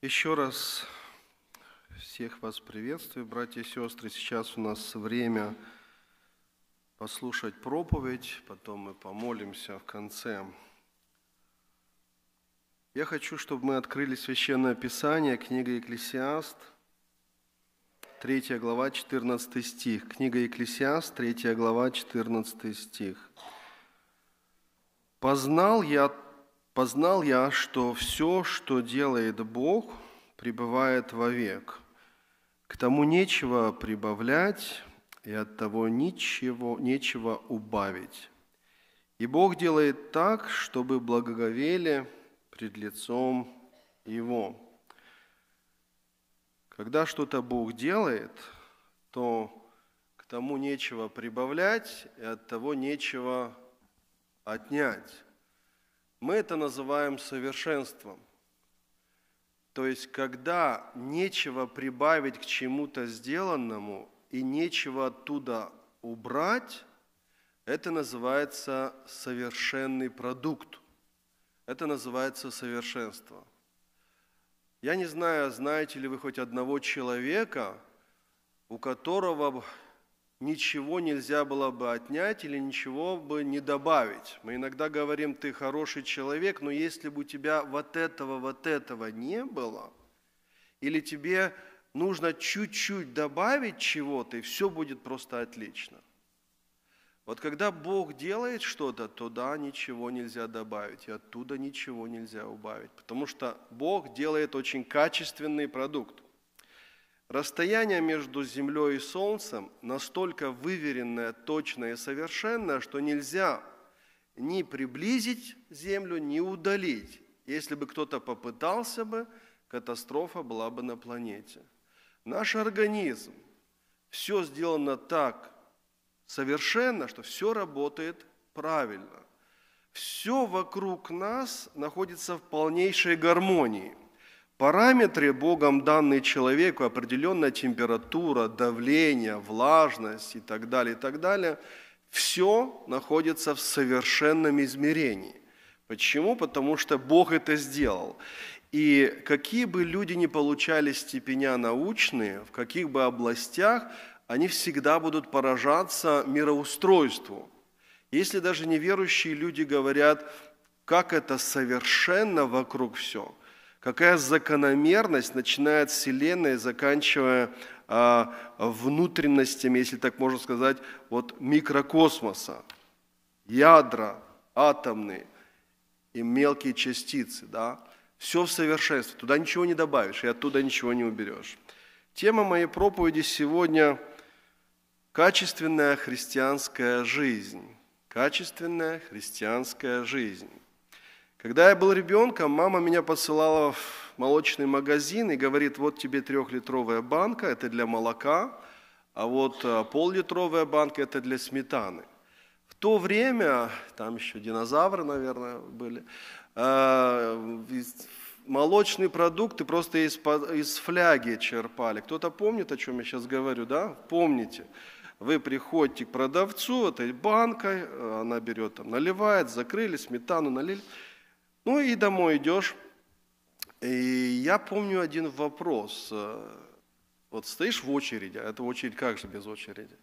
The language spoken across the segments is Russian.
Еще раз всех вас приветствую, братья и сестры. Сейчас у нас время послушать проповедь, потом мы помолимся в конце. Я хочу, чтобы мы открыли Священное Писание, книга Екклесиаст, 3 глава, 14 стих. Книга Екклесиаст, 3 глава, 14 стих. «Познал я познал я, что все, что делает Бог, пребывает вовек. К тому нечего прибавлять, и от того ничего, нечего убавить. И Бог делает так, чтобы благоговели пред лицом Его. Когда что-то Бог делает, то к тому нечего прибавлять, и от того нечего отнять. Мы это называем совершенством. То есть, когда нечего прибавить к чему-то сделанному и нечего оттуда убрать, это называется совершенный продукт. Это называется совершенство. Я не знаю, знаете ли вы хоть одного человека, у которого ничего нельзя было бы отнять или ничего бы не добавить. Мы иногда говорим, ты хороший человек, но если бы у тебя вот этого, вот этого не было, или тебе нужно чуть-чуть добавить чего-то, и все будет просто отлично. Вот когда Бог делает что-то, то да, ничего нельзя добавить, и оттуда ничего нельзя убавить, потому что Бог делает очень качественный продукт. Расстояние между Землей и Солнцем настолько выверенное, точное и совершенное, что нельзя ни приблизить Землю, ни удалить. Если бы кто-то попытался бы, катастрофа была бы на планете. Наш организм, все сделано так совершенно, что все работает правильно. Все вокруг нас находится в полнейшей гармонии – Параметры Богом данные человеку, определенная температура, давление, влажность и так далее, и так далее, все находится в совершенном измерении. Почему? Потому что Бог это сделал. И какие бы люди ни получали степеня научные, в каких бы областях, они всегда будут поражаться мироустройству. Если даже неверующие люди говорят, как это совершенно вокруг все – какая закономерность начиная от Вселенной, заканчивая а, внутренностями, если так можно сказать, вот микрокосмоса, ядра атомные и мелкие частицы, да, все в совершенстве, туда ничего не добавишь и оттуда ничего не уберешь. Тема моей проповеди сегодня – качественная христианская жизнь. Качественная христианская жизнь. Когда я был ребенком, мама меня посылала в молочный магазин и говорит, вот тебе трехлитровая банка, это для молока, а вот э, поллитровая банка – это для сметаны. В то время, там еще динозавры, наверное, были, э, молочные продукты просто из, из фляги черпали. Кто-то помнит, о чем я сейчас говорю, да? Помните. Вы приходите к продавцу этой банкой, э, она берет там, наливает, закрыли, сметану налили – ну и домой идешь. И я помню один вопрос. Вот стоишь в очереди, а это очередь как же без очереди?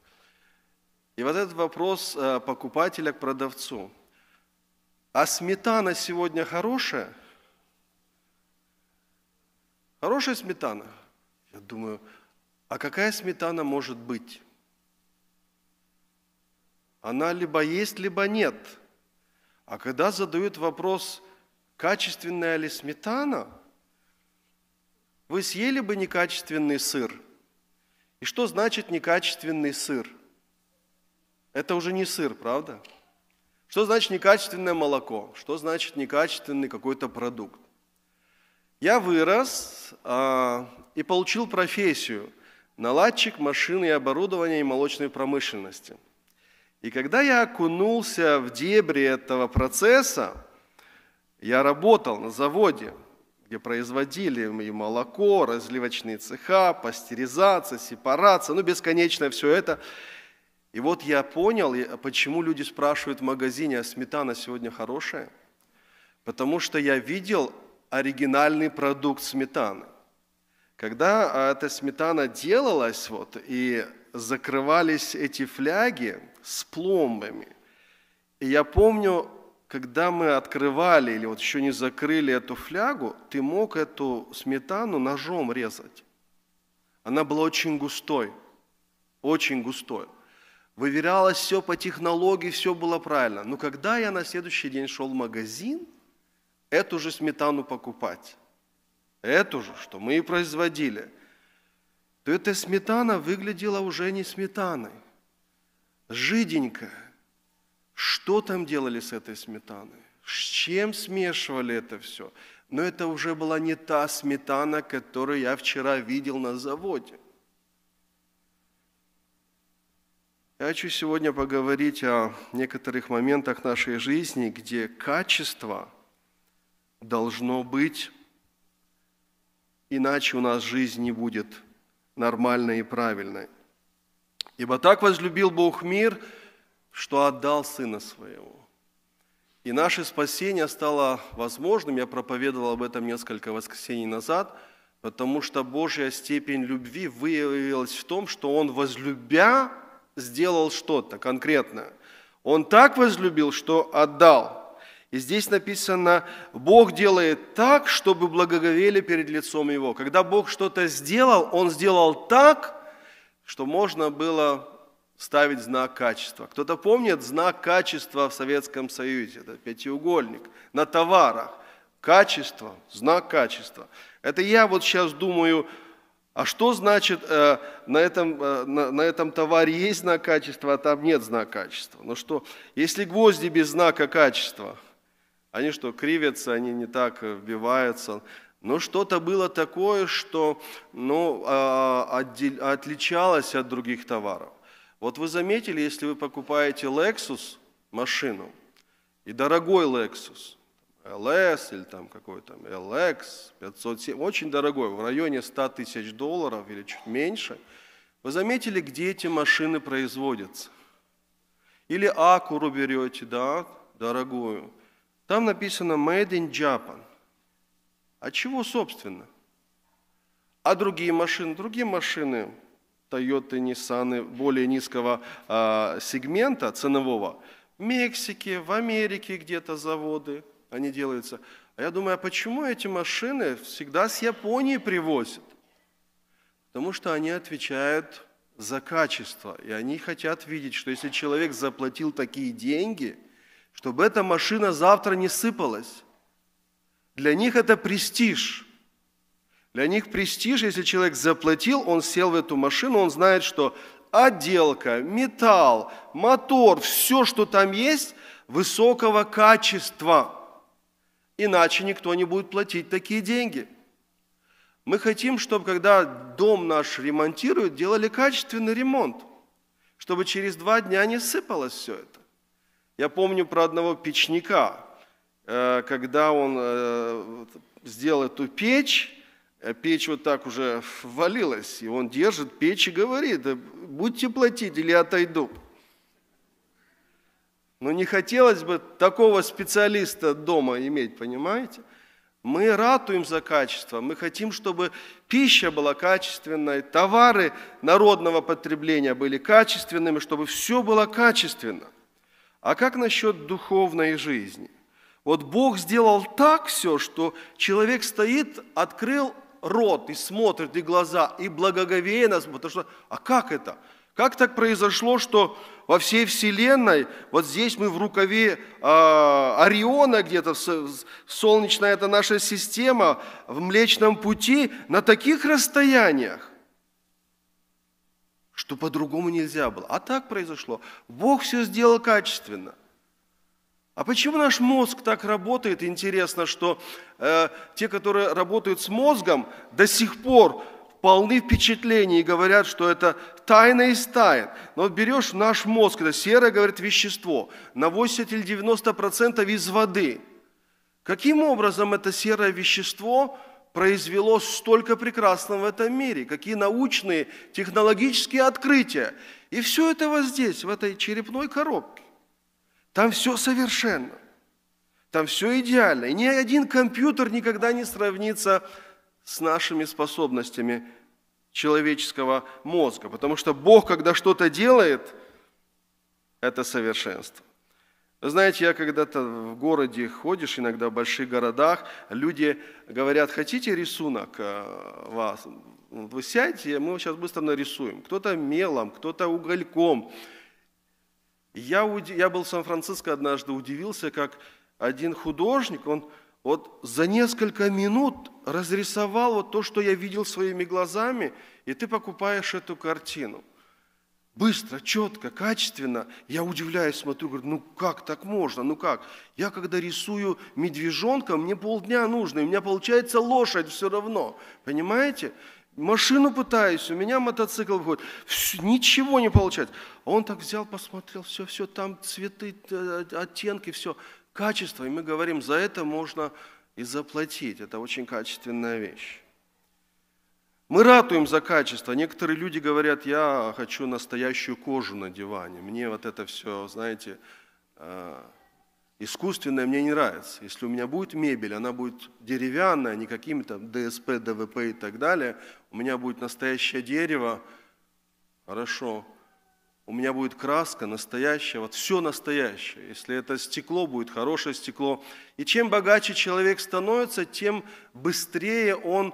И вот этот вопрос э, покупателя к продавцу. А сметана сегодня хорошая? Хорошая сметана? Я думаю, а какая сметана может быть? Она либо есть, либо нет. А когда задают вопрос, качественная ли сметана? Вы съели бы некачественный сыр. И что значит некачественный сыр? Это уже не сыр, правда? Что значит некачественное молоко? Что значит некачественный какой-то продукт? Я вырос а, и получил профессию наладчик машины и оборудования и молочной промышленности. И когда я окунулся в дебри этого процесса, я работал на заводе, где производили и молоко, разливочные цеха, пастеризация, сепарация, ну бесконечно все это. И вот я понял, а почему люди спрашивают в магазине, а сметана сегодня хорошая? Потому что я видел оригинальный продукт сметаны. Когда а, эта сметана делалась, вот, и закрывались эти фляги с пломбами, и я помню, когда мы открывали или вот еще не закрыли эту флягу, ты мог эту сметану ножом резать. Она была очень густой, очень густой. Выверялось все по технологии, все было правильно. Но когда я на следующий день шел в магазин, эту же сметану покупать, эту же, что мы и производили, то эта сметана выглядела уже не сметаной, жиденькая, что там делали с этой сметаной? С чем смешивали это все? Но это уже была не та сметана, которую я вчера видел на заводе. Я хочу сегодня поговорить о некоторых моментах нашей жизни, где качество должно быть, иначе у нас жизнь не будет нормальной и правильной. Ибо так возлюбил Бог мир – что отдал Сына Своего. И наше спасение стало возможным, я проповедовал об этом несколько воскресений назад, потому что Божья степень любви выявилась в том, что Он, возлюбя, сделал что-то конкретное. Он так возлюбил, что отдал. И здесь написано, Бог делает так, чтобы благоговели перед лицом Его. Когда Бог что-то сделал, Он сделал так, что можно было ставить знак качества. Кто-то помнит знак качества в Советском Союзе, это пятиугольник, на товарах. Качество, знак качества. Это я вот сейчас думаю, а что значит э, на, этом, э, на, на этом товаре есть знак качества, а там нет знака качества? Ну что, если гвозди без знака качества, они что, кривятся, они не так вбиваются, но ну, что-то было такое, что ну, э, отдель, отличалось от других товаров. Вот вы заметили, если вы покупаете Lexus, машину, и дорогой Lexus, LS или там какой-то LX 507, очень дорогой, в районе 100 тысяч долларов или чуть меньше, вы заметили, где эти машины производятся? Или Акуру берете, да, дорогую. Там написано «Made in Japan». А чего, собственно? А другие машины? Другие машины Toyota, Nissan более низкого э, сегмента ценового. В Мексике, в Америке где-то заводы, они делаются. А я думаю, а почему эти машины всегда с Японии привозят? Потому что они отвечают за качество, и они хотят видеть, что если человек заплатил такие деньги, чтобы эта машина завтра не сыпалась. Для них это престиж – для них престиж, если человек заплатил, он сел в эту машину, он знает, что отделка, металл, мотор, все, что там есть, высокого качества. Иначе никто не будет платить такие деньги. Мы хотим, чтобы когда дом наш ремонтируют, делали качественный ремонт, чтобы через два дня не сыпалось все это. Я помню про одного печника, э, когда он э, сделал эту печь, Э, печь вот так уже ввалилась, и он держит печь и говорит, будьте платить или отойду. Но не хотелось бы такого специалиста дома иметь, понимаете? Мы ратуем за качество, мы хотим, чтобы пища была качественной, товары народного потребления были качественными, чтобы все было качественно. А как насчет духовной жизни? Вот Бог сделал так все, что человек стоит, открыл рот и смотрит, и глаза, и благоговейно смотрит. Потому что, а как это? Как так произошло, что во всей Вселенной, вот здесь мы в рукаве э, Ориона где-то, солнечная это наша система, в Млечном Пути, на таких расстояниях, что по-другому нельзя было. А так произошло. Бог все сделал качественно – а почему наш мозг так работает? Интересно, что э, те, которые работают с мозгом, до сих пор полны впечатлений и говорят, что это тайна из тайн. Но вот берешь наш мозг, это серое, говорит, вещество, на 80 или 90% из воды. Каким образом это серое вещество произвело столько прекрасного в этом мире? Какие научные, технологические открытия? И все это вот здесь, в этой черепной коробке. Там все совершенно. Там все идеально. И ни один компьютер никогда не сравнится с нашими способностями человеческого мозга. Потому что Бог, когда что-то делает, это совершенство. знаете, я когда-то в городе ходишь, иногда в больших городах, люди говорят, хотите рисунок э, вас? Вы сядьте, мы сейчас быстро нарисуем. Кто-то мелом, кто-то угольком, я, уди... я был в Сан-Франциско однажды, удивился, как один художник, он вот за несколько минут разрисовал вот то, что я видел своими глазами, и ты покупаешь эту картину. Быстро, четко, качественно. Я удивляюсь, смотрю, говорю, ну как так можно, ну как? Я когда рисую медвежонка, мне полдня нужно, и у меня получается лошадь все равно. Понимаете? Понимаете? Машину пытаюсь, у меня мотоцикл входит, Все, ничего не получается. он так взял, посмотрел, все, все, там цветы, э, э, оттенки, все. Качество. И мы говорим, за это можно и заплатить. Это очень качественная вещь. Мы ратуем за качество. Некоторые люди говорят, я хочу настоящую кожу на диване. Мне вот это все, знаете, э, искусственное мне не нравится. Если у меня будет мебель, она будет деревянная, не какими-то ДСП, ДВП и так далее, у меня будет настоящее дерево, хорошо, у меня будет краска настоящая, вот все настоящее. Если это стекло, будет хорошее стекло. И чем богаче человек становится, тем быстрее он э,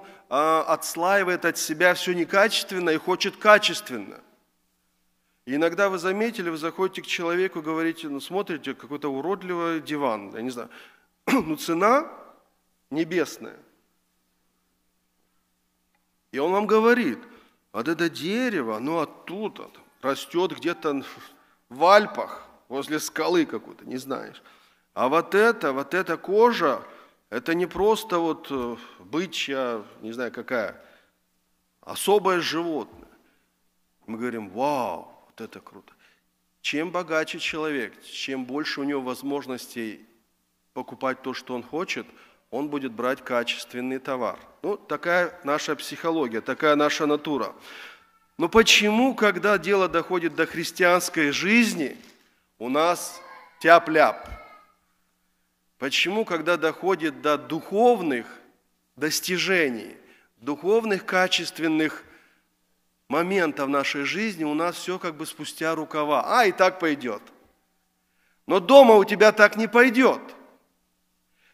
отслаивает от себя все некачественное и хочет качественно. И иногда вы заметили, вы заходите к человеку, говорите, ну смотрите, какой-то уродливый диван, я не знаю. ну цена небесная – и он вам говорит, вот это дерево, оно оттуда там, растет где-то в Альпах, возле скалы какой-то, не знаешь. А вот это, вот эта кожа, это не просто вот э, бычья, не знаю какая, особое животное. Мы говорим, вау, вот это круто. Чем богаче человек, чем больше у него возможностей покупать то, что он хочет – он будет брать качественный товар. Ну, такая наша психология, такая наша натура. Но почему, когда дело доходит до христианской жизни, у нас тяп-ляп? Почему, когда доходит до духовных достижений, духовных качественных моментов нашей жизни, у нас все как бы спустя рукава. А, и так пойдет. Но дома у тебя так не пойдет –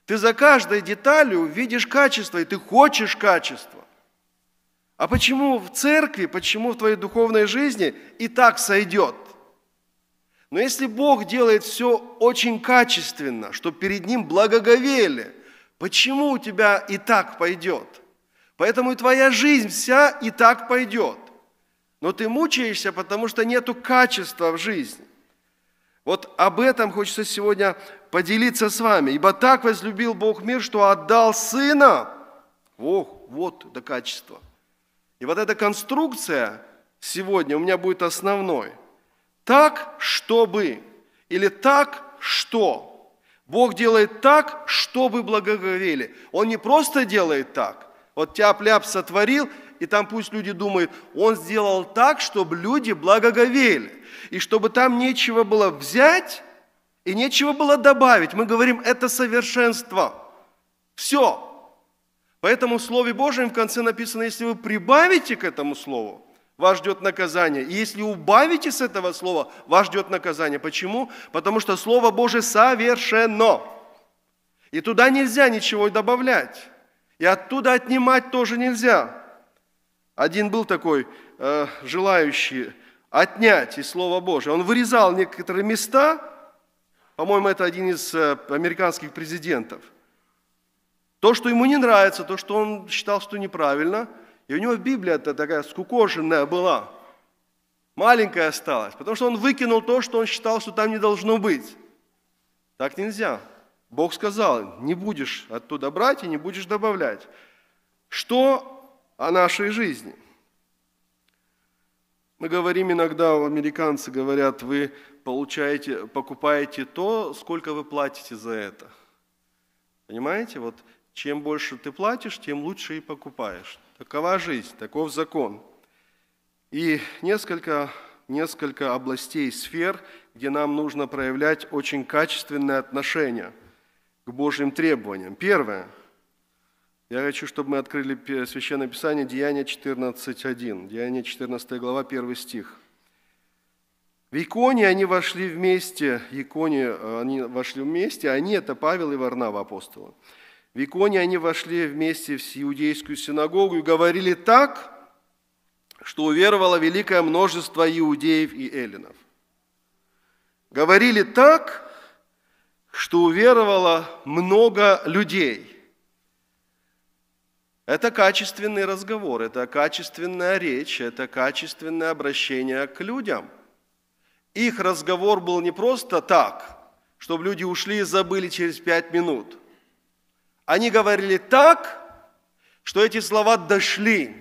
ты за каждой деталью видишь качество, и ты хочешь качество. А почему в церкви, почему в твоей духовной жизни и так сойдет? Но если Бог делает все очень качественно, что перед Ним благоговели, почему у тебя и так пойдет? Поэтому и твоя жизнь вся и так пойдет. Но ты мучаешься, потому что нету качества в жизни. Вот об этом хочется сегодня поделиться с вами. Ибо так возлюбил Бог мир, что отдал Сына. Ох, вот это качество. И вот эта конструкция сегодня у меня будет основной. Так, чтобы. Или так, что. Бог делает так, чтобы благоговели. Он не просто делает так. Вот тяп-ляп сотворил – и там пусть люди думают, он сделал так, чтобы люди благоговели, и чтобы там нечего было взять и нечего было добавить. Мы говорим, это совершенство. Все. Поэтому в Слове Божьем в конце написано, если вы прибавите к этому Слову, вас ждет наказание. И если убавите с этого слова, вас ждет наказание. Почему? Потому что Слово Божие совершенно. И туда нельзя ничего добавлять. И оттуда отнимать тоже нельзя. Один был такой, э, желающий отнять из Слова Божьего. Он вырезал некоторые места, по-моему, это один из э, американских президентов. То, что ему не нравится, то, что он считал, что неправильно, и у него Библия-то такая скукоженная была, маленькая осталась, потому что он выкинул то, что он считал, что там не должно быть. Так нельзя. Бог сказал, не будешь оттуда брать и не будешь добавлять. Что о нашей жизни. Мы говорим иногда, американцы говорят, вы получаете, покупаете то, сколько вы платите за это. Понимаете, вот чем больше ты платишь, тем лучше и покупаешь. Такова жизнь, таков закон. И несколько, несколько областей, сфер, где нам нужно проявлять очень качественные отношения к Божьим требованиям. Первое – я хочу, чтобы мы открыли Священное Писание Деяние 14.1, Деяние 14 глава, 1 стих. В иконе они вошли вместе, иконе э, они вошли вместе, они – это Павел и Варнава, апостолы. В иконе они вошли вместе в иудейскую синагогу и говорили так, что уверовало великое множество иудеев и эллинов. Говорили так, что уверовало много людей. Это качественный разговор, это качественная речь, это качественное обращение к людям. Их разговор был не просто так, чтобы люди ушли и забыли через пять минут. Они говорили так, что эти слова дошли.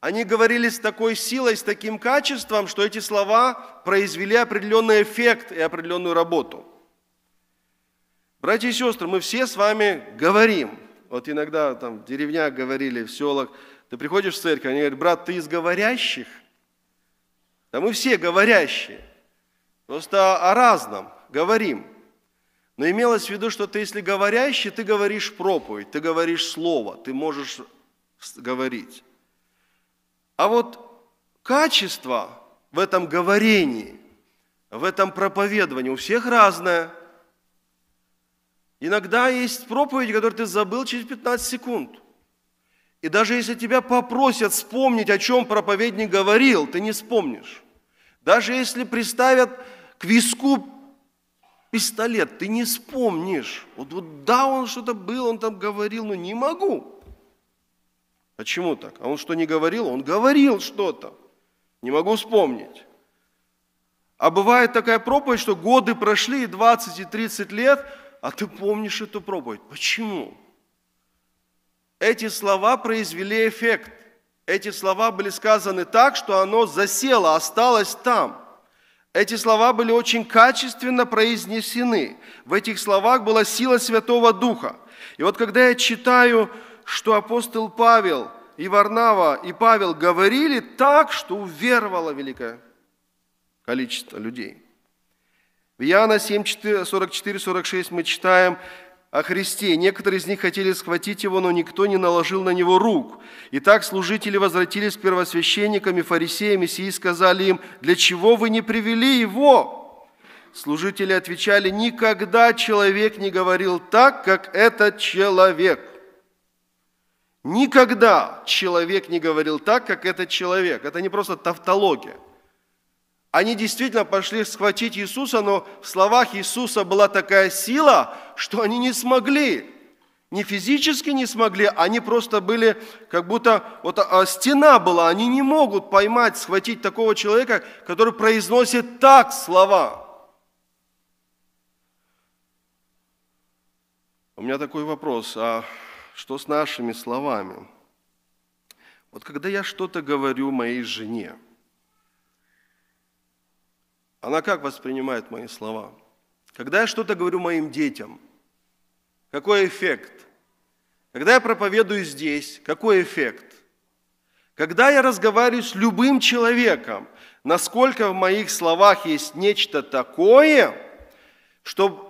Они говорили с такой силой, с таким качеством, что эти слова произвели определенный эффект и определенную работу. Братья и сестры, мы все с вами говорим – вот иногда там в деревнях говорили, в селах, ты приходишь в церковь, они говорят, брат, ты из говорящих? Да мы все говорящие, просто о разном говорим. Но имелось в виду, что ты, если говорящий, ты говоришь проповедь, ты говоришь слово, ты можешь говорить. А вот качество в этом говорении, в этом проповедовании у всех разное – Иногда есть проповедь, которую ты забыл через 15 секунд. И даже если тебя попросят вспомнить, о чем проповедник говорил, ты не вспомнишь. Даже если приставят к виску пистолет, ты не вспомнишь. Вот, вот да, он что-то был, он там говорил, но не могу. Почему так? А он что не говорил? Он говорил что-то. Не могу вспомнить. А бывает такая проповедь, что годы прошли, и 20, и 30 лет – а ты помнишь эту проповедь. Почему? Эти слова произвели эффект. Эти слова были сказаны так, что оно засело, осталось там. Эти слова были очень качественно произнесены. В этих словах была сила Святого Духа. И вот когда я читаю, что апостол Павел и Варнава и Павел говорили так, что уверовало великое количество людей – в Иоанна 7, 44, 46 мы читаем о Христе. Некоторые из них хотели схватить его, но никто не наложил на него рук. И так служители возвратились к первосвященникам и фарисеям, и сии сказали им, «Для чего вы не привели его?» Служители отвечали, «Никогда человек не говорил так, как этот человек». Никогда человек не говорил так, как этот человек. Это не просто тавтология – они действительно пошли схватить Иисуса, но в словах Иисуса была такая сила, что они не смогли. Не физически не смогли, они просто были, как будто вот а, стена была, они не могут поймать, схватить такого человека, который произносит так слова. У меня такой вопрос, а что с нашими словами? Вот когда я что-то говорю моей жене – она как воспринимает мои слова? Когда я что-то говорю моим детям, какой эффект? Когда я проповедую здесь, какой эффект? Когда я разговариваю с любым человеком, насколько в моих словах есть нечто такое, чтобы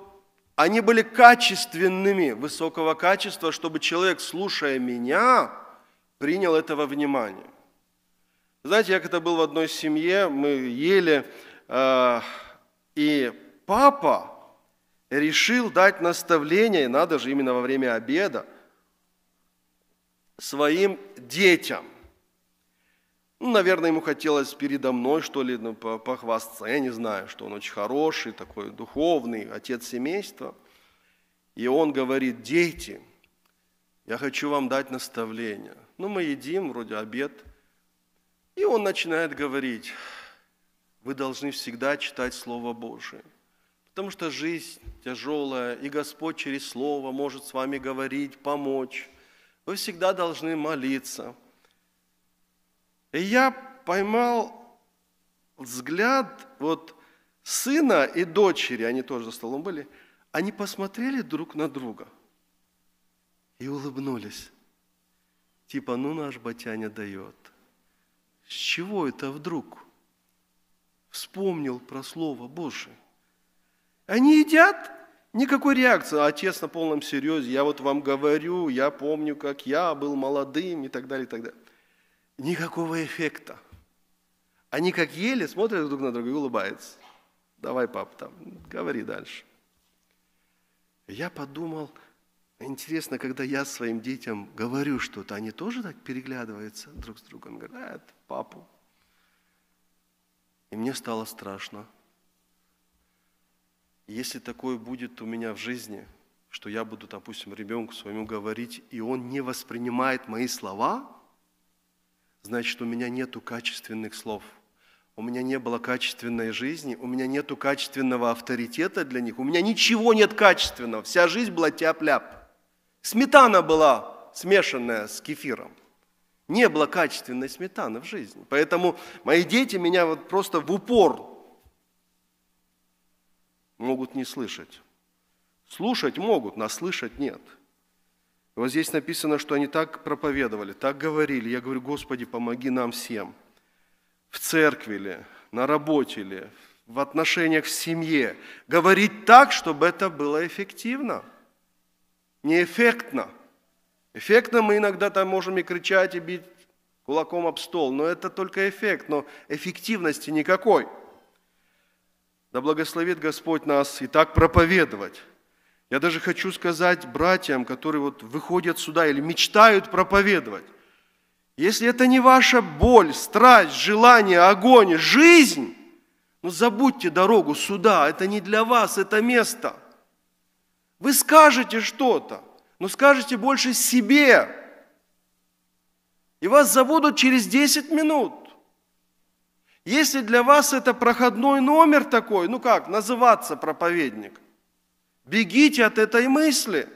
они были качественными, высокого качества, чтобы человек, слушая меня, принял этого внимания. Знаете, я когда был в одной семье, мы ели, Э, и папа решил дать наставление, надо же именно во время обеда, своим детям. Ну, наверное, ему хотелось передо мной, что ли, ну, похвастаться. Я не знаю, что он очень хороший, такой духовный, отец семейства. И он говорит, дети, я хочу вам дать наставление. Ну, мы едим, вроде обед. И он начинает говорить, вы должны всегда читать Слово Божие. Потому что жизнь тяжелая, и Господь через Слово может с вами говорить, помочь. Вы всегда должны молиться. И я поймал взгляд вот сына и дочери, они тоже за столом были, они посмотрели друг на друга и улыбнулись. Типа, ну наш батяня дает. С чего это вдруг? вспомнил про Слово Божие. Они едят, никакой реакции. отец на полном серьезе, я вот вам говорю, я помню, как я был молодым и так далее, и так далее. Никакого эффекта. Они как ели, смотрят друг на друга и улыбаются. Давай, пап, там, говори дальше. Я подумал, интересно, когда я своим детям говорю что-то, они тоже так переглядываются друг с другом, говорят, «А, папу и мне стало страшно. Если такое будет у меня в жизни, что я буду, допустим, ребенку своему говорить, и он не воспринимает мои слова, значит, у меня нету качественных слов. У меня не было качественной жизни, у меня нету качественного авторитета для них, у меня ничего нет качественного. Вся жизнь была тяп-ляп. Сметана была смешанная с кефиром. Не было качественной сметаны в жизни. Поэтому мои дети меня вот просто в упор могут не слышать. Слушать могут, нас слышать нет. вот здесь написано, что они так проповедовали, так говорили. Я говорю, Господи, помоги нам всем. В церкви ли, на работе ли, в отношениях в семье. Говорить так, чтобы это было эффективно, не эффектно. Эффектно мы иногда там можем и кричать, и бить кулаком об стол, но это только эффект, но эффективности никакой. Да благословит Господь нас и так проповедовать. Я даже хочу сказать братьям, которые вот выходят сюда или мечтают проповедовать, если это не ваша боль, страсть, желание, огонь, жизнь, ну забудьте дорогу сюда, это не для вас, это место. Вы скажете что-то, но «Ну, скажете больше себе. И вас забудут через 10 минут. Если для вас это проходной номер такой, ну как, называться проповедник, бегите от этой мысли.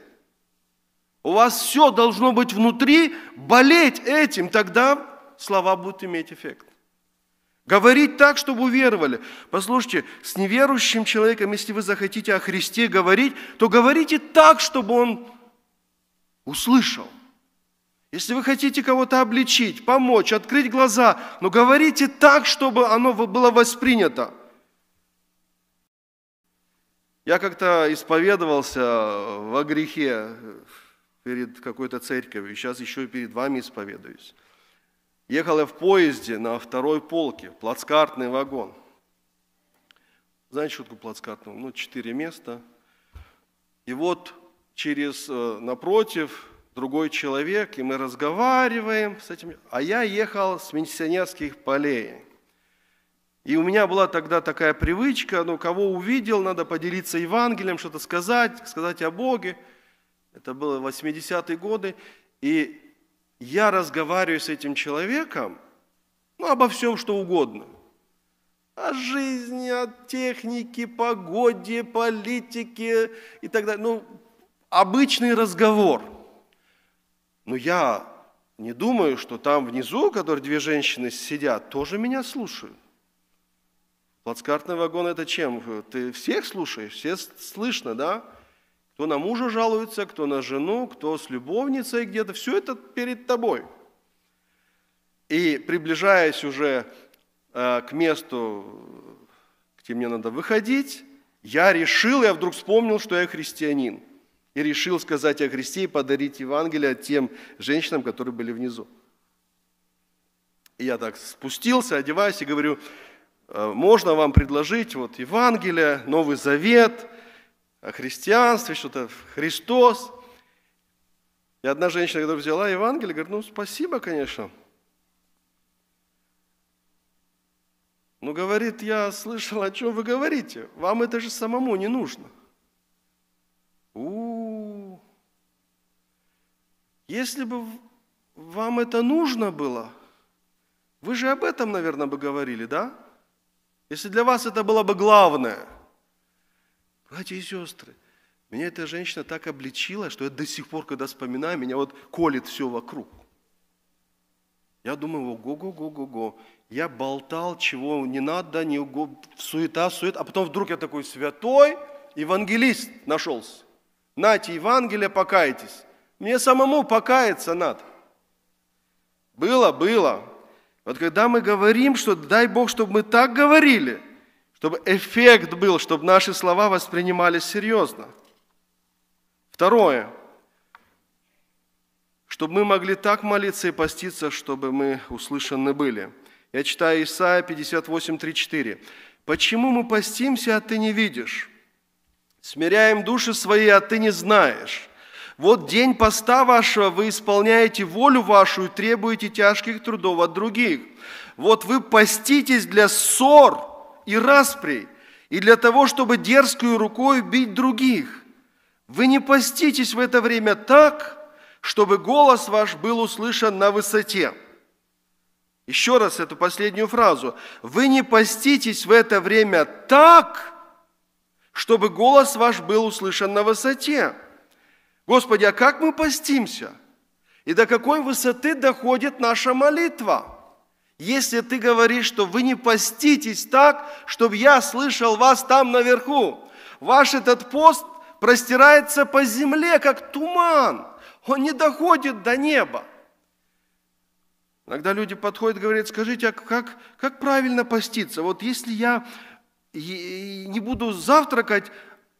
У вас все должно быть внутри, болеть этим, тогда слова будут иметь эффект. Говорить так, чтобы уверовали. Послушайте, с неверующим человеком, если вы захотите о Христе говорить, то говорите так, чтобы он услышал. Если вы хотите кого-то обличить, помочь, открыть глаза, но говорите так, чтобы оно было воспринято. Я как-то исповедовался э, во грехе э, перед какой-то церковью, сейчас еще и перед вами исповедуюсь. Ехал я в поезде на второй полке, плацкартный вагон. Знаете шутку плацкартного? Ну, четыре места. И вот через э, напротив другой человек, и мы разговариваем с этим. А я ехал с миссионерских полей. И у меня была тогда такая привычка, ну, кого увидел, надо поделиться Евангелием, что-то сказать, сказать о Боге. Это было 80-е годы. И я разговариваю с этим человеком, ну, обо всем, что угодно. О жизни, о технике, погоде, политике и так далее. Ну, обычный разговор. Но я не думаю, что там внизу, которые две женщины сидят, тоже меня слушают. Плацкартный вагон – это чем? Ты всех слушаешь, все слышно, да? Кто на мужа жалуется, кто на жену, кто с любовницей где-то. Все это перед тобой. И приближаясь уже э, к месту, где мне надо выходить, я решил, я вдруг вспомнил, что я христианин – и решил сказать о Христе и подарить Евангелие тем женщинам, которые были внизу. И я так спустился, одеваюсь и говорю, «Э, можно вам предложить вот Евангелие, Новый Завет, о христианстве, что-то Христос. И одна женщина, которая взяла Евангелие, говорит, ну спасибо, конечно. Ну, говорит, я слышал, о чем вы говорите. Вам это же самому не нужно. У, если бы вам это нужно было, вы же об этом, наверное, бы говорили, да? Если для вас это было бы главное. Братья и сестры, меня эта женщина так обличила, что я до сих пор, когда вспоминаю, меня вот колет все вокруг. Я думаю, ого, го го го го Я болтал, чего не надо, не уго, суета, суета. А потом вдруг я такой святой евангелист нашелся. Нате Евангелие, покайтесь. Мне самому покаяться надо. Было, было. Вот когда мы говорим, что дай Бог, чтобы мы так говорили, чтобы эффект был, чтобы наши слова воспринимались серьезно. Второе. Чтобы мы могли так молиться и поститься, чтобы мы услышаны были. Я читаю Исаия 58, 3, 4. «Почему мы постимся, а ты не видишь? Смиряем души свои, а ты не знаешь». Вот день поста вашего, вы исполняете волю вашу и требуете тяжких трудов от других. Вот вы поститесь для ссор и распри и для того, чтобы дерзкую рукой бить других. Вы не поститесь в это время так, чтобы голос ваш был услышан на высоте. Еще раз эту последнюю фразу. Вы не поститесь в это время так, чтобы голос ваш был услышан на высоте. Господи, а как мы постимся? И до какой высоты доходит наша молитва? Если ты говоришь, что вы не поститесь так, чтобы я слышал вас там наверху, ваш этот пост простирается по земле, как туман. Он не доходит до неба. Иногда люди подходят и говорят, скажите, а как, как правильно поститься? Вот если я не буду завтракать,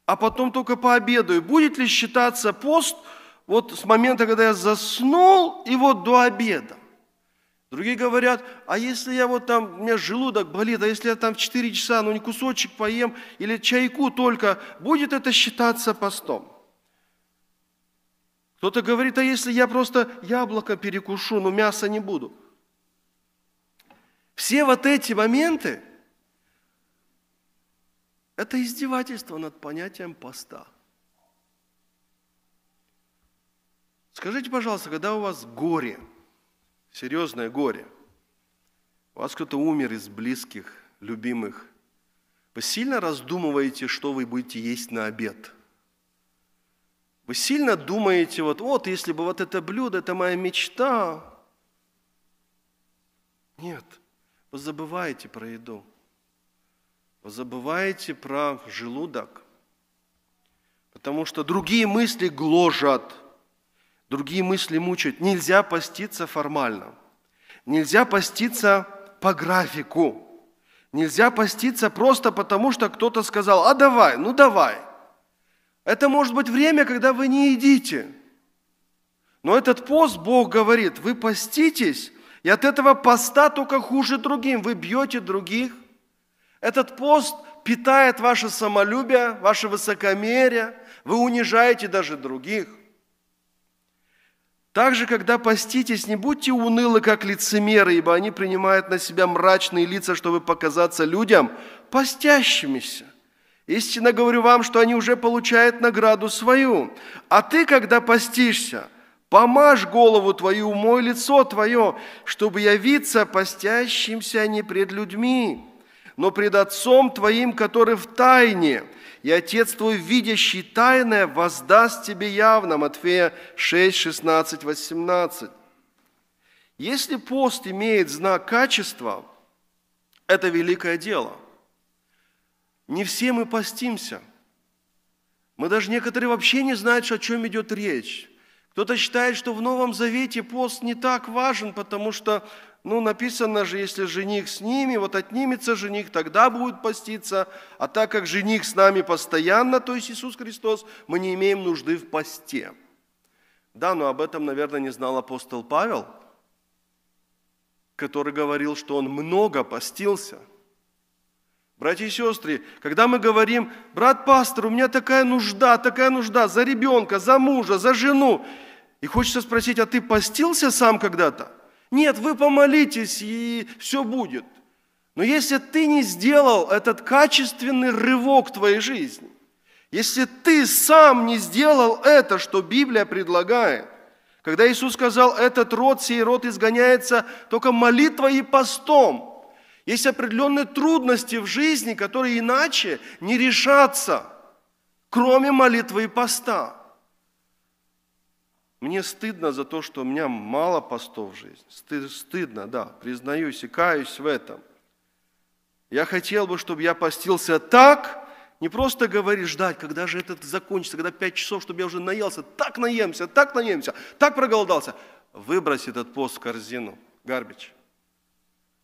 а потом только пообедаю. Будет ли считаться пост вот с момента, когда я заснул, и вот до обеда? Другие говорят, а если я вот там, у меня желудок болит, а если я там в 4 часа, ну не кусочек поем, или чайку только, будет это считаться постом? Кто-то говорит, а если я просто яблоко перекушу, но мяса не буду? Все вот эти моменты – это издевательство над понятием поста. Скажите, пожалуйста, когда у вас горе, серьезное горе, у вас кто-то умер из близких, любимых, вы сильно раздумываете, что вы будете есть на обед? Вы сильно думаете, вот, вот, если бы вот это блюдо, это моя мечта. Нет, вы забываете про еду. Вы забываете про желудок, потому что другие мысли гложат, другие мысли мучают. Нельзя поститься формально, нельзя поститься по графику, нельзя поститься просто потому, что кто-то сказал, а давай, ну давай. Это может быть время, когда вы не едите. Но этот пост, Бог говорит, вы поститесь, и от этого поста только хуже другим. Вы бьете других, этот пост питает ваше самолюбие, ваше высокомерие, вы унижаете даже других. Также, когда поститесь, не будьте унылы, как лицемеры, ибо они принимают на себя мрачные лица, чтобы показаться людям постящимися. Истинно говорю вам, что они уже получают награду свою. А ты, когда постишься, помажь голову твою, умой лицо твое, чтобы явиться постящимся не пред людьми но пред Отцом Твоим, который в тайне, и Отец Твой, видящий тайное, воздаст Тебе явно». Матфея 6, 16, 18. Если пост имеет знак качества, это великое дело. Не все мы постимся. Мы даже некоторые вообще не знают, о чем идет речь. Кто-то считает, что в Новом Завете пост не так важен, потому что ну, написано же, если жених с ними, вот отнимется жених, тогда будут поститься. А так как жених с нами постоянно, то есть Иисус Христос, мы не имеем нужды в посте. Да, но об этом, наверное, не знал апостол Павел, который говорил, что он много постился – Братья и сестры, когда мы говорим, брат пастор, у меня такая нужда, такая нужда за ребенка, за мужа, за жену, и хочется спросить, а ты постился сам когда-то? Нет, вы помолитесь, и все будет. Но если ты не сделал этот качественный рывок твоей жизни, если ты сам не сделал это, что Библия предлагает, когда Иисус сказал, этот род, сей род изгоняется только молитвой и постом, есть определенные трудности в жизни, которые иначе не решатся, кроме молитвы и поста. Мне стыдно за то, что у меня мало постов в жизни. стыдно, да, признаюсь и каюсь в этом. Я хотел бы, чтобы я постился так, не просто говоришь, ждать, когда же это закончится, когда пять часов, чтобы я уже наелся, так наемся, так наемся, так проголодался. Выбрось этот пост в корзину, гарбич.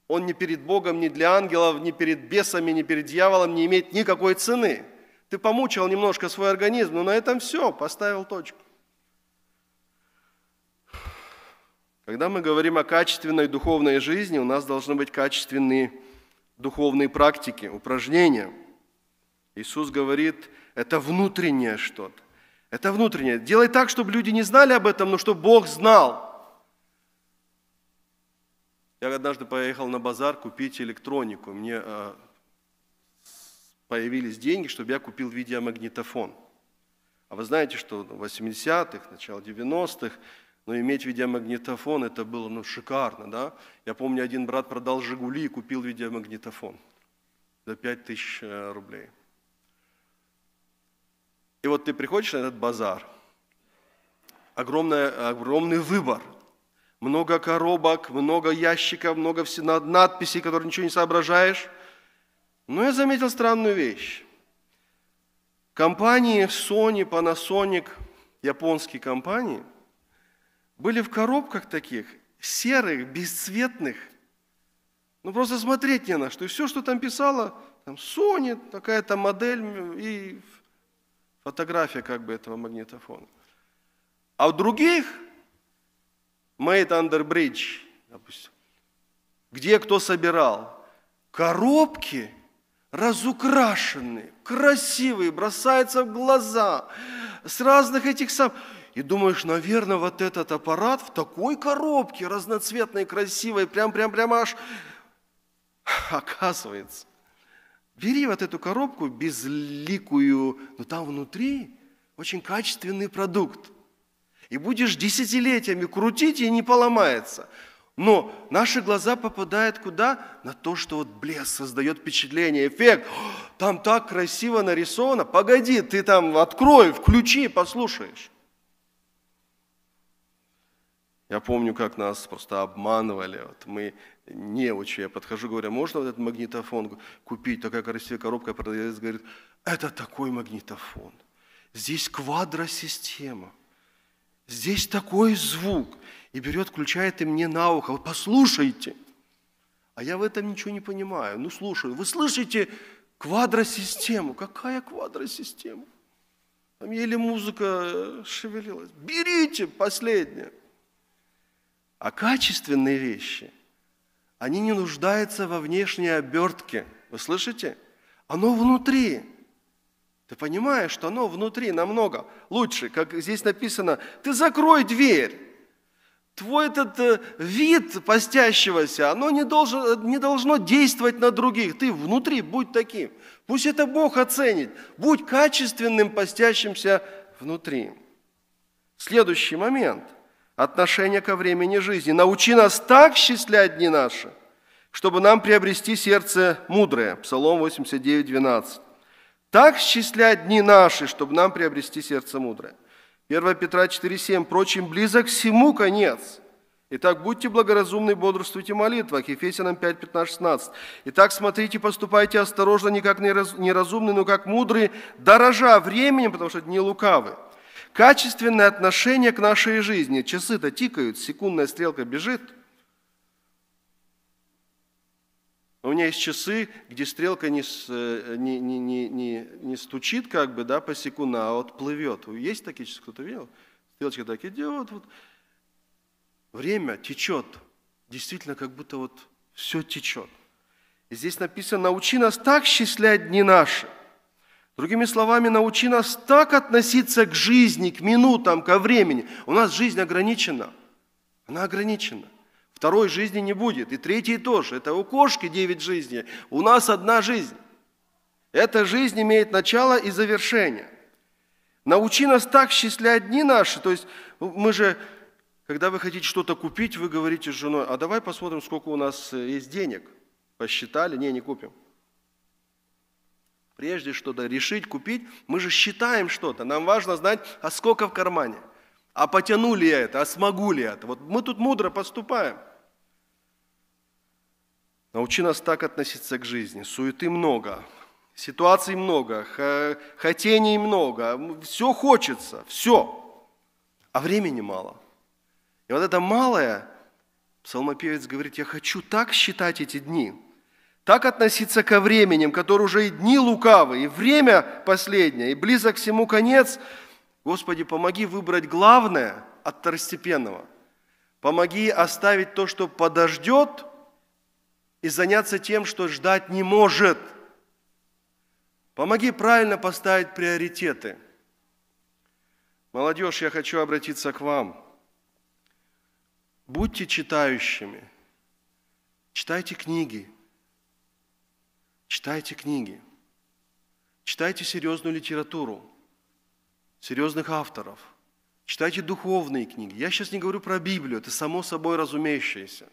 Он ни перед Богом, ни для ангелов, ни перед бесами, ни перед дьяволом не имеет никакой цены. Ты помучил немножко свой организм, но на этом все, поставил точку. Когда мы говорим о качественной духовной жизни, у нас должны быть качественные духовные практики, упражнения. Иисус говорит, это внутреннее что-то. Это внутреннее. Делай так, чтобы люди не знали об этом, но чтобы Бог знал. Я однажды поехал на базар купить электронику. Мне э, появились деньги, чтобы я купил видеомагнитофон. А вы знаете, что в 80-х, начало 90-х но иметь видеомагнитофон, это было ну, шикарно, да? Я помню, один брат продал «Жигули» и купил видеомагнитофон за 5 тысяч э, рублей. И вот ты приходишь на этот базар, огромный, огромный выбор, много коробок, много ящиков, много все, надписей, которые ничего не соображаешь. Но ну, я заметил странную вещь. Компании Sony, Panasonic, японские компании – были в коробках таких, серых, бесцветных. Ну, просто смотреть не на что. И все, что там писало, там Sony, такая-то модель и фотография как бы этого магнитофона. А у других Made Under Bridge, допустим, где кто собирал, коробки разукрашенные, красивые, бросаются в глаза, с разных этих самых и думаешь, наверное, вот этот аппарат в такой коробке разноцветной, красивой, прям-прям-прям аж... Оказывается, бери вот эту коробку безликую, но там внутри очень качественный продукт. И будешь десятилетиями крутить, и не поломается. Но наши глаза попадают куда? На то, что вот блеск создает впечатление, эффект. Там так красиво нарисовано. Погоди, ты там открой, включи, послушаешь. Я помню, как нас просто обманывали. Вот мы неучи, я подхожу, говорю, «А можно вот этот магнитофон купить? Такая красивая коробка, продавец говорит, это такой магнитофон. Здесь квадросистема. Здесь такой звук. И берет, включает и мне на ухо. Вот послушайте. А я в этом ничего не понимаю. Ну, слушаю. Вы слышите квадросистему? Какая квадросистема? Там еле музыка шевелилась. Берите последнее. А качественные вещи, они не нуждаются во внешней обертке. Вы слышите? Оно внутри. Ты понимаешь, что оно внутри намного лучше. Как здесь написано, ты закрой дверь. Твой этот э, вид постящегося, оно не, должен, не должно действовать на других. Ты внутри будь таким. Пусть это Бог оценит. Будь качественным постящимся внутри. Следующий момент – отношение ко времени жизни. Научи нас так счислять дни наши, чтобы нам приобрести сердце мудрое. Псалом 89, 12. Так счислять дни наши, чтобы нам приобрести сердце мудрое. 1 Петра 4,7. «Прочим близок всему конец». Итак, будьте благоразумны, бодрствуйте в молитвах. Ефесянам 5, 15, 16. Итак, смотрите, поступайте осторожно, не как неразумный, но как мудрый, дорожа временем, потому что дни лукавы. Качественное отношение к нашей жизни. Часы-то тикают, секундная стрелка бежит. У меня есть часы, где стрелка не, э, не, не, не, не, не стучит как бы да, по секунду, а вот плывет. Есть такие часы, кто-то видел? Стрелочка так идет. Вот. Время течет. Действительно, как будто вот все течет. И здесь написано, научи нас так счислять дни наши – Другими словами, научи нас так относиться к жизни, к минутам, ко времени. У нас жизнь ограничена. Она ограничена. Второй жизни не будет. И третьей тоже. Это у кошки девять жизней. У нас одна жизнь. Эта жизнь имеет начало и завершение. Научи нас так счислять дни наши. То есть мы же, когда вы хотите что-то купить, вы говорите с женой, а давай посмотрим, сколько у нас э, есть денег. Посчитали? Не, не купим прежде что-то решить, купить, мы же считаем что-то. Нам важно знать, а сколько в кармане, а потяну ли я это, а смогу ли я это. Вот мы тут мудро поступаем. Научи нас так относиться к жизни. Суеты много, ситуаций много, хотений много, все хочется, все. А времени мало. И вот это малое, псалмопевец говорит, я хочу так считать эти дни – так относиться ко временем, которое уже и дни лукавы, и время последнее, и близок всему конец. Господи, помоги выбрать главное от второстепенного. Помоги оставить то, что подождет, и заняться тем, что ждать не может. Помоги правильно поставить приоритеты. Молодежь, я хочу обратиться к вам. Будьте читающими. Читайте книги, Читайте книги, читайте серьезную литературу, серьезных авторов, читайте духовные книги. Я сейчас не говорю про Библию, это само собой разумеющееся.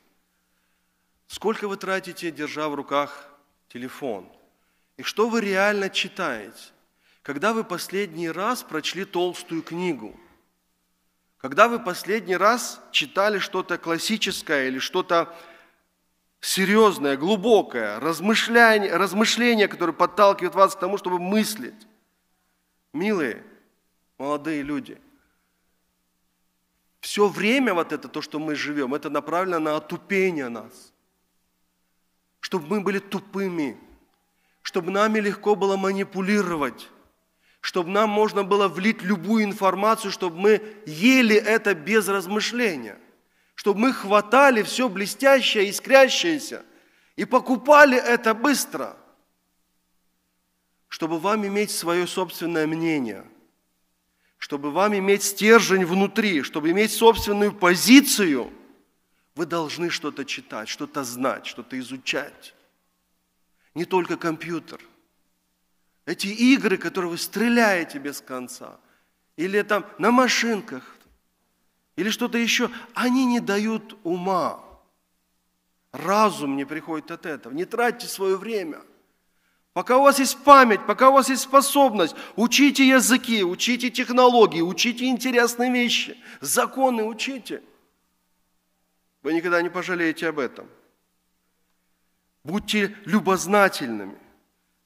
Сколько вы тратите, держа в руках телефон? И что вы реально читаете? Когда вы последний раз прочли толстую книгу? Когда вы последний раз читали что-то классическое или что-то серьезное, глубокое размышление, размышление, которое подталкивает вас к тому, чтобы мыслить. Милые, молодые люди, все время вот это, то, что мы живем, это направлено на отупение нас. Чтобы мы были тупыми, чтобы нами легко было манипулировать, чтобы нам можно было влить любую информацию, чтобы мы ели это без размышления – чтобы мы хватали все блестящее, искрящееся и покупали это быстро, чтобы вам иметь свое собственное мнение, чтобы вам иметь стержень внутри, чтобы иметь собственную позицию, вы должны что-то читать, что-то знать, что-то изучать. Не только компьютер. Эти игры, которые вы стреляете без конца, или там на машинках, или что-то еще, они не дают ума. Разум не приходит от этого. Не тратьте свое время. Пока у вас есть память, пока у вас есть способность, учите языки, учите технологии, учите интересные вещи, законы учите. Вы никогда не пожалеете об этом. Будьте любознательными.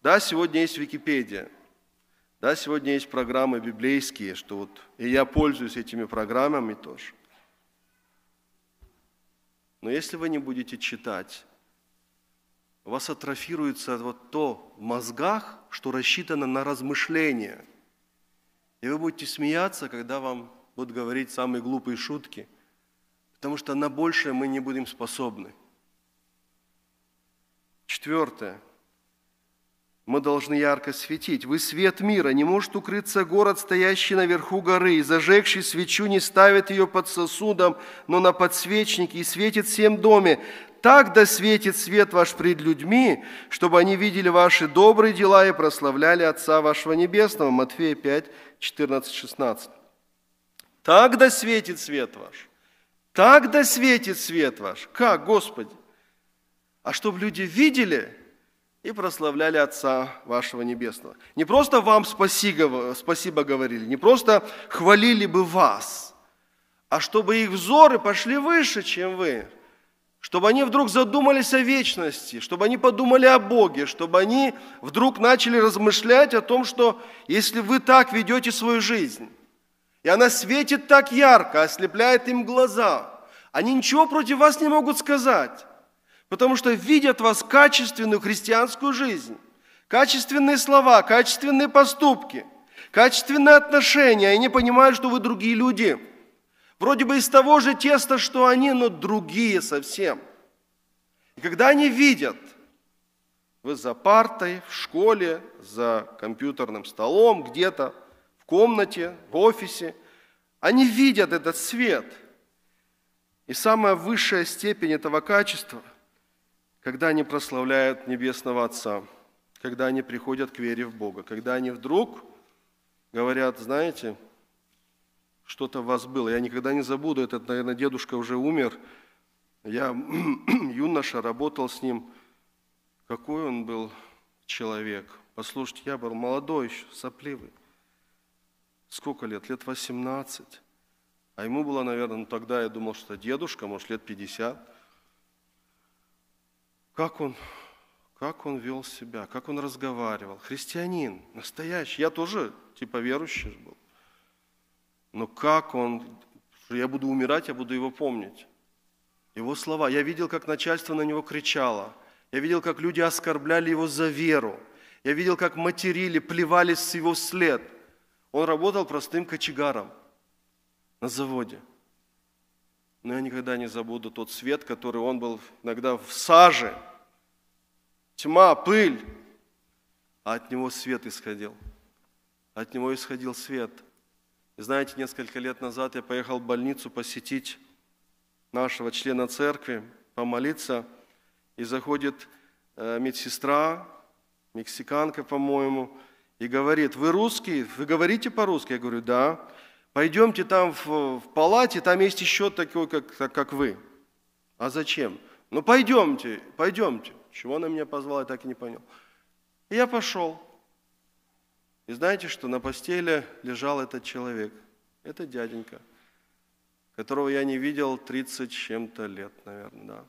Да, сегодня есть Википедия – да, сегодня есть программы библейские, что вот, и я пользуюсь этими программами тоже. Но если вы не будете читать, у вас атрофируется вот то в мозгах, что рассчитано на размышление, И вы будете смеяться, когда вам будут говорить самые глупые шутки, потому что на большее мы не будем способны. Четвертое – мы должны ярко светить. Вы свет мира. Не может укрыться город, стоящий наверху горы. И зажегший свечу не ставит ее под сосудом, но на подсвечнике и светит всем доме. Так да светит свет ваш пред людьми, чтобы они видели ваши добрые дела и прославляли Отца вашего Небесного. Матфея 5, 14, 16. Так да светит свет ваш. Так да светит свет ваш. Как, Господи? А чтобы люди видели – и прославляли Отца вашего Небесного. Не просто вам спасибо, говорили, не просто хвалили бы вас, а чтобы их взоры пошли выше, чем вы, чтобы они вдруг задумались о вечности, чтобы они подумали о Боге, чтобы они вдруг начали размышлять о том, что если вы так ведете свою жизнь, и она светит так ярко, ослепляет им глаза, они ничего против вас не могут сказать потому что видят в вас качественную христианскую жизнь, качественные слова, качественные поступки, качественные отношения, и они понимают, что вы другие люди. Вроде бы из того же теста, что они, но другие совсем. И когда они видят, вы за партой, в школе, за компьютерным столом, где-то, в комнате, в офисе, они видят этот свет. И самая высшая степень этого качества – когда они прославляют Небесного Отца, когда они приходят к вере в Бога, когда они вдруг говорят, знаете, что-то в вас было. Я никогда не забуду, этот, наверное, дедушка уже умер. Я, юноша, работал с ним. Какой он был человек. Послушайте, я был молодой еще, сопливый. Сколько лет? Лет 18. А ему было, наверное, ну, тогда я думал, что дедушка, может, лет 50 как он, как он вел себя, как он разговаривал. Христианин, настоящий. Я тоже типа верующий был. Но как он, я буду умирать, я буду его помнить. Его слова. Я видел, как начальство на него кричало. Я видел, как люди оскорбляли его за веру. Я видел, как материли, плевались с его след. Он работал простым кочегаром на заводе – но я никогда не забуду тот свет, который он был иногда в саже. Тьма, пыль. А от него свет исходил. От него исходил свет. И знаете, несколько лет назад я поехал в больницу посетить нашего члена церкви, помолиться. И заходит э, медсестра, мексиканка, по-моему, и говорит, вы русские, вы говорите по-русски? Я говорю, да. Пойдемте там в, в палате, там есть еще такой, как, так, как вы. А зачем? Ну пойдемте, пойдемте. Чего она меня позвала, я так и не понял. И я пошел. И знаете, что на постели лежал этот человек. Это дяденька, которого я не видел 30 чем-то лет, наверное, да.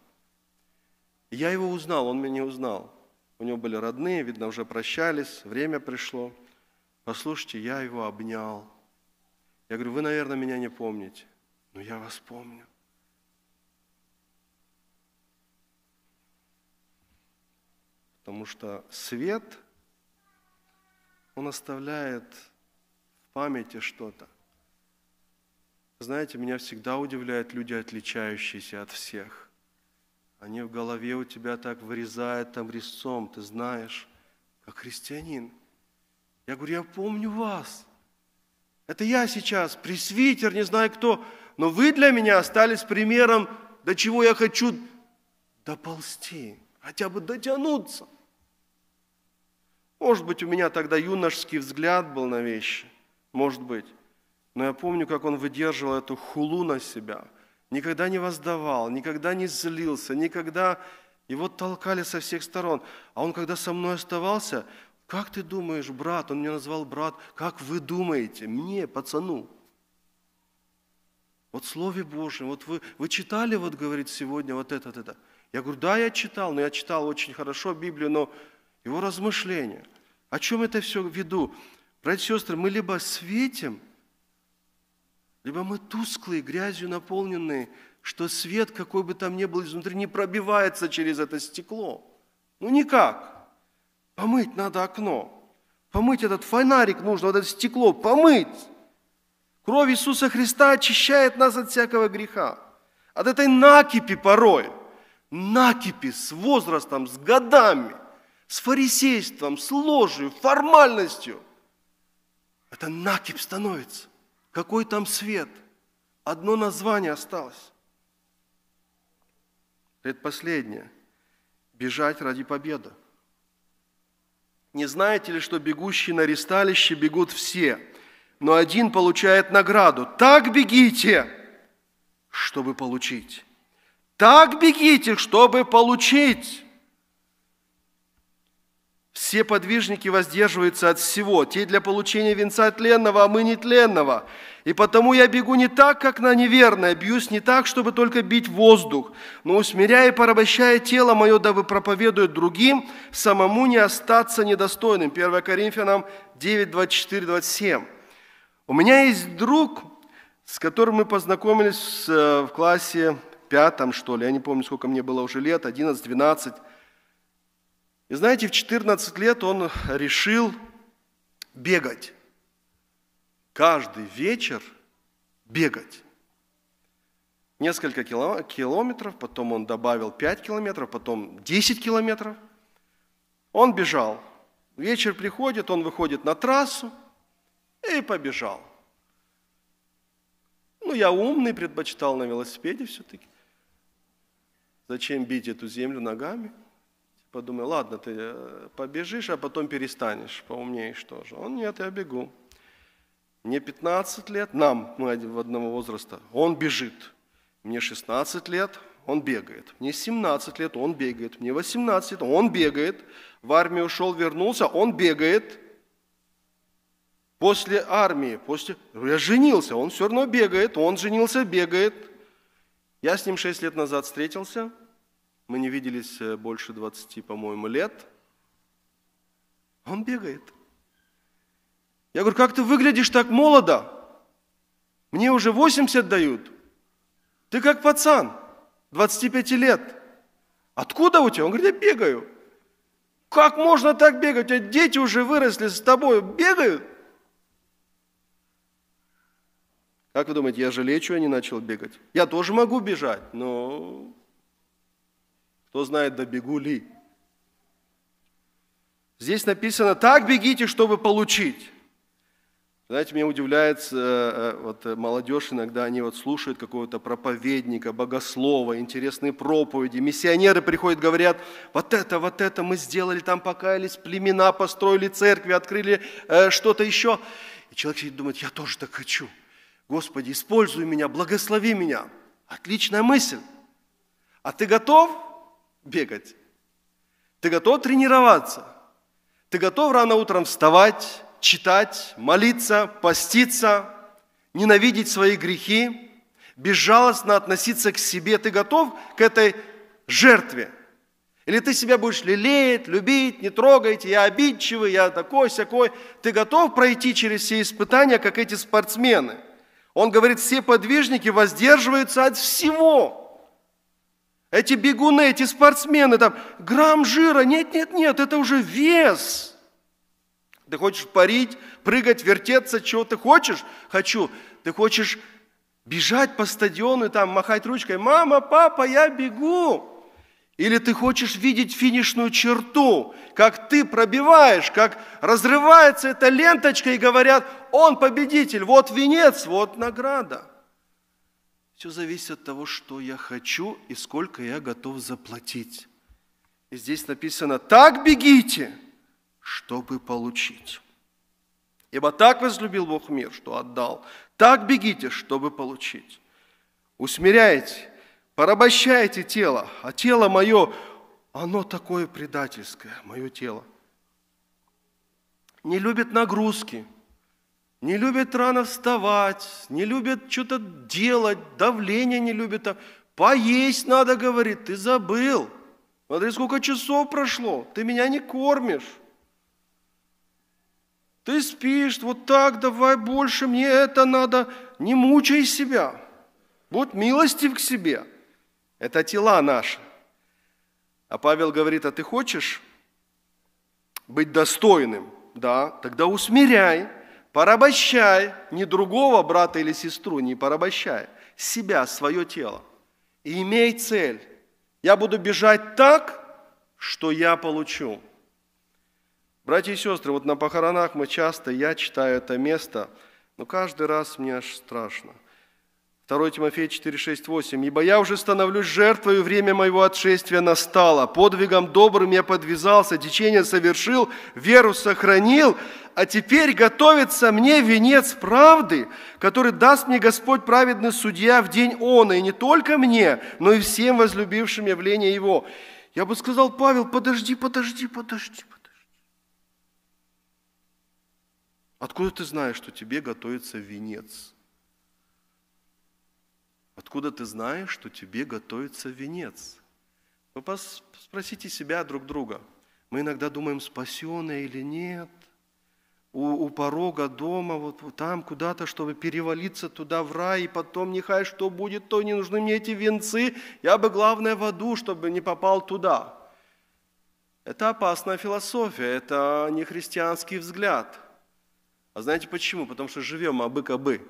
И я его узнал, он меня не узнал. У него были родные, видно, уже прощались, время пришло. Послушайте, я его обнял. Я говорю, вы, наверное, меня не помните, но я вас помню. Потому что свет, он оставляет в памяти что-то. Знаете, меня всегда удивляют люди, отличающиеся от всех. Они в голове у тебя так вырезают там резцом, ты знаешь, как христианин. Я говорю, я помню вас – это я сейчас, пресвитер, не знаю кто, но вы для меня остались примером, до чего я хочу доползти, хотя бы дотянуться. Может быть, у меня тогда юношеский взгляд был на вещи, может быть. Но я помню, как он выдерживал эту хулу на себя, никогда не воздавал, никогда не злился, никогда его толкали со всех сторон. А он, когда со мной оставался, как ты думаешь, брат? Он меня назвал брат. Как вы думаете? Мне, пацану. Вот в Слове Божьем, вот вы, вы читали, вот говорит сегодня, вот это, вот это. Я говорю, да, я читал, но я читал очень хорошо Библию, но его размышления. О чем это все веду? Братья и сестры, мы либо светим, либо мы тусклые, грязью наполненные, что свет, какой бы там ни был изнутри, не пробивается через это стекло. Ну никак. Помыть надо окно. Помыть этот фонарик нужно, вот это стекло, помыть. Кровь Иисуса Христа очищает нас от всякого греха. От этой накипи порой. Накипи с возрастом, с годами, с фарисейством, с ложью, формальностью. Это накипь становится. Какой там свет? Одно название осталось. Это последнее. Бежать ради победы. Не знаете ли, что бегущие на ресталище бегут все, но один получает награду? Так бегите, чтобы получить. Так бегите, чтобы получить. Все подвижники воздерживаются от всего, те для получения венца тленного, а мы нетленного, И потому я бегу не так, как на неверное, бьюсь не так, чтобы только бить воздух, но усмиряя и порабощая тело мое, дабы проповедует другим, самому не остаться недостойным. 1 Коринфянам 9, 24, 27. У меня есть друг, с которым мы познакомились э, в классе пятом, что ли, я не помню, сколько мне было уже лет, 11, 12, и знаете, в 14 лет он решил бегать. Каждый вечер бегать. Несколько километров, потом он добавил 5 километров, потом 10 километров. Он бежал. Вечер приходит, он выходит на трассу и побежал. Ну, я умный, предпочитал на велосипеде все-таки. Зачем бить эту землю ногами? подумай, ладно, ты э, побежишь, а потом перестанешь, поумнеешь тоже. Он, нет, я бегу. Мне 15 лет, нам, мы в одного возраста, он бежит. Мне 16 лет, он бегает. Мне 17 лет, он бегает. Мне 18 лет, он бегает. В армию ушел, вернулся, он бегает. После армии, после... Я женился, он все равно бегает, он женился, бегает. Я с ним 6 лет назад встретился – мы не виделись э, больше 20, по-моему, лет. Он бегает. Я говорю, как ты выглядишь так молодо? Мне уже 80 дают. Ты как пацан, 25 лет. Откуда у тебя? Он говорит, я бегаю. Как можно так бегать? У тебя дети уже выросли с тобой, бегают. Как вы думаете, я жалею, что я не начал бегать? Я тоже могу бежать, но кто знает, добегу ли. Здесь написано, так бегите, чтобы получить. Знаете, меня удивляет, э, э, вот э, молодежь иногда, они вот слушают какого-то проповедника, богослова, интересные проповеди. Миссионеры приходят, говорят, вот это, вот это мы сделали, там покаялись, племена построили церкви, открыли э, что-то еще. И человек сидит думает, я тоже так хочу. Господи, используй меня, благослови меня. Отличная мысль. А ты готов? бегать? Ты готов тренироваться? Ты готов рано утром вставать, читать, молиться, поститься, ненавидеть свои грехи, безжалостно относиться к себе? Ты готов к этой жертве? Или ты себя будешь лелеять, любить, не трогать? я обидчивый, я такой, сякой. Ты готов пройти через все испытания, как эти спортсмены? Он говорит, все подвижники воздерживаются от всего – эти бегуны, эти спортсмены, там грамм жира, нет, нет, нет, это уже вес. Ты хочешь парить, прыгать, вертеться, чего ты хочешь? Хочу. Ты хочешь бежать по стадиону, там махать ручкой, мама, папа, я бегу. Или ты хочешь видеть финишную черту, как ты пробиваешь, как разрывается эта ленточка и говорят, он победитель, вот венец, вот награда – все зависит от того, что я хочу и сколько я готов заплатить. И здесь написано, так бегите, чтобы получить. Ибо так возлюбил Бог мир, что отдал. Так бегите, чтобы получить. Усмиряйте, порабощайте тело, а тело мое, оно такое предательское, мое тело. Не любит нагрузки – не любит рано вставать, не любит что-то делать, давление не любит. А Поесть надо, говорит, ты забыл. Смотри, сколько часов прошло, ты меня не кормишь. Ты спишь, вот так, давай больше, мне это надо. Не мучай себя. Будь милостив к себе. Это тела наши. А Павел говорит, а ты хочешь быть достойным? Да, тогда усмиряй Порабощай не другого брата или сестру, не порабощай, себя, свое тело. И имей цель. Я буду бежать так, что я получу. Братья и сестры, вот на похоронах мы часто, я читаю это место, но каждый раз мне аж страшно. 2 Тимофея 4, 6, 8. «Ибо я уже становлюсь жертвою, время моего отшествия настало. Подвигом добрым я подвязался, течение совершил, веру сохранил, а теперь готовится мне венец правды, который даст мне Господь праведный судья в день Он, и не только мне, но и всем возлюбившим явление Его». Я бы сказал, Павел, подожди, подожди, подожди, подожди. Откуда ты знаешь, что тебе готовится венец? Откуда ты знаешь, что тебе готовится венец? Вы спросите себя друг друга. Мы иногда думаем, спасенные или нет. У, у порога дома, вот, вот там куда-то, чтобы перевалиться туда в рай, и потом, нехай что будет, то не нужны мне эти венцы, я бы, главное, в аду, чтобы не попал туда. Это опасная философия, это не христианский взгляд. А знаете почему? Потому что живем абы-кабы. -абы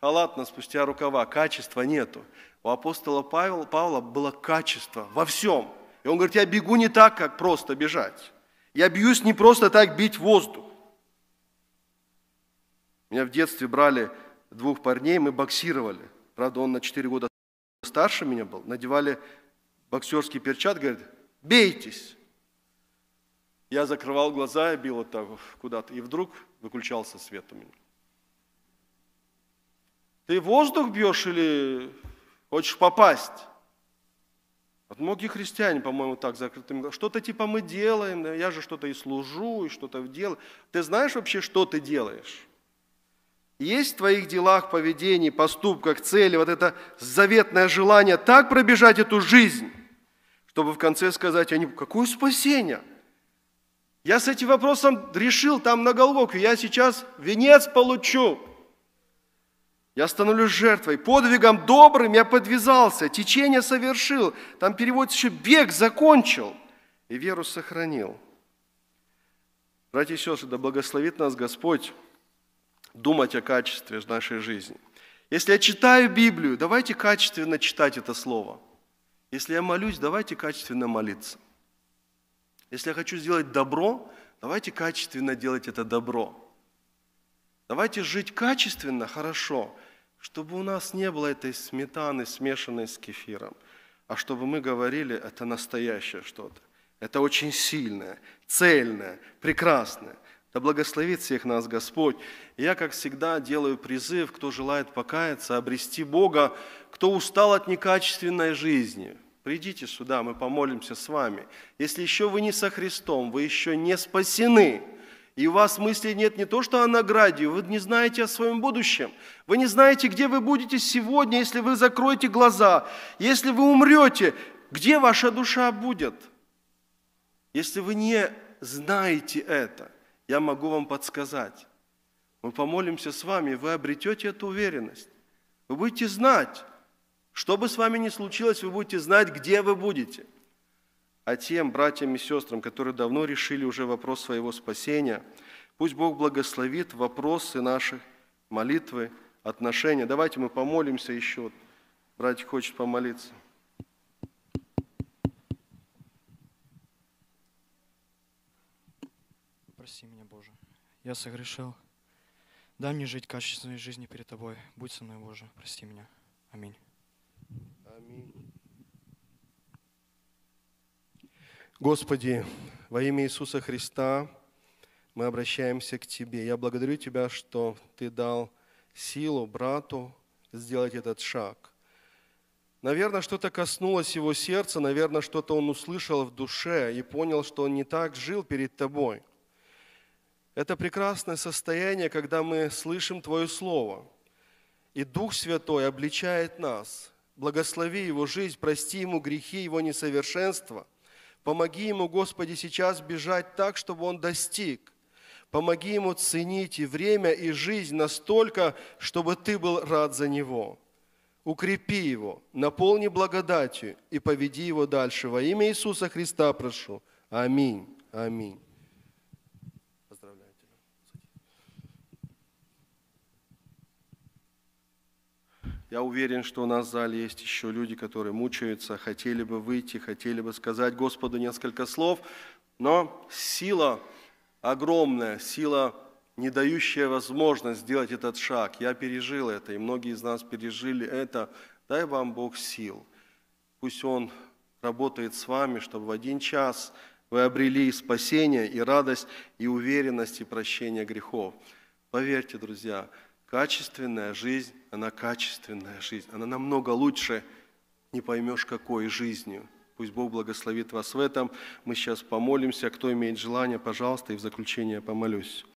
халатно спустя рукава, качества нету. У апостола Павла, Павла было качество во всем. И он говорит, я бегу не так, как просто бежать. Я бьюсь не просто так бить воздух. Меня в детстве брали двух парней, мы боксировали. Правда, он на 4 года старше меня был. Надевали боксерский перчат, говорит, бейтесь. Я закрывал глаза и бил вот так куда-то. И вдруг выключался свет у меня. Ты воздух бьешь или хочешь попасть? Вот многие христиане, по-моему, так закрытыми. Что-то типа мы делаем, да, я же что-то и служу, и что-то делаю. Ты знаешь вообще, что ты делаешь? Есть в твоих делах, поведении, поступках, цели вот это заветное желание так пробежать эту жизнь, чтобы в конце сказать, они, «А какое спасение? Я с этим вопросом решил там на Голгофе, я сейчас венец получу. Я становлюсь жертвой. Подвигом добрым я подвязался, течение совершил. Там перевод еще бег закончил и веру сохранил. Братья и сестры, да благословит нас Господь думать о качестве нашей жизни. Если я читаю Библию, давайте качественно читать это слово. Если я молюсь, давайте качественно молиться. Если я хочу сделать добро, давайте качественно делать это добро. Давайте жить качественно, хорошо – чтобы у нас не было этой сметаны, смешанной с кефиром, а чтобы мы говорили, это настоящее что-то, это очень сильное, цельное, прекрасное. Да благословит всех нас Господь. И я, как всегда, делаю призыв, кто желает покаяться, обрести Бога, кто устал от некачественной жизни. Придите сюда, мы помолимся с вами. Если еще вы не со Христом, вы еще не спасены – и у вас мысли нет не то, что о награде, вы не знаете о своем будущем. Вы не знаете, где вы будете сегодня, если вы закроете глаза, если вы умрете, где ваша душа будет. Если вы не знаете это, я могу вам подсказать. Мы помолимся с вами, вы обретете эту уверенность. Вы будете знать, что бы с вами ни случилось, вы будете знать, где вы будете – а тем братьям и сестрам, которые давно решили уже вопрос своего спасения. Пусть Бог благословит вопросы наших молитвы, отношения. Давайте мы помолимся еще. Братья хочет помолиться. Прости меня, Боже. Я согрешил. Дай мне жить качественной жизнью перед Тобой. Будь со мной, Боже. Прости меня. Аминь. Аминь. Господи, во имя Иисуса Христа мы обращаемся к Тебе. Я благодарю Тебя, что Ты дал силу брату сделать этот шаг. Наверное, что-то коснулось его сердца, наверное, что-то он услышал в душе и понял, что он не так жил перед Тобой. Это прекрасное состояние, когда мы слышим Твое Слово, и Дух Святой обличает нас. Благослови его жизнь, прости ему грехи, его несовершенства – Помоги ему, Господи, сейчас бежать так, чтобы он достиг. Помоги ему ценить и время, и жизнь настолько, чтобы ты был рад за него. Укрепи его, наполни благодатью и поведи его дальше. Во имя Иисуса Христа прошу. Аминь. Аминь. Я уверен, что у нас в зале есть еще люди, которые мучаются, хотели бы выйти, хотели бы сказать Господу несколько слов, но сила огромная, сила, не дающая возможность сделать этот шаг. Я пережил это, и многие из нас пережили это. Дай вам Бог сил. Пусть Он работает с вами, чтобы в один час вы обрели и спасение, и радость, и уверенность, и прощение грехов. Поверьте, друзья, Качественная жизнь, она качественная жизнь. Она намного лучше, не поймешь какой, жизнью. Пусть Бог благословит вас в этом. Мы сейчас помолимся. Кто имеет желание, пожалуйста, и в заключение помолюсь.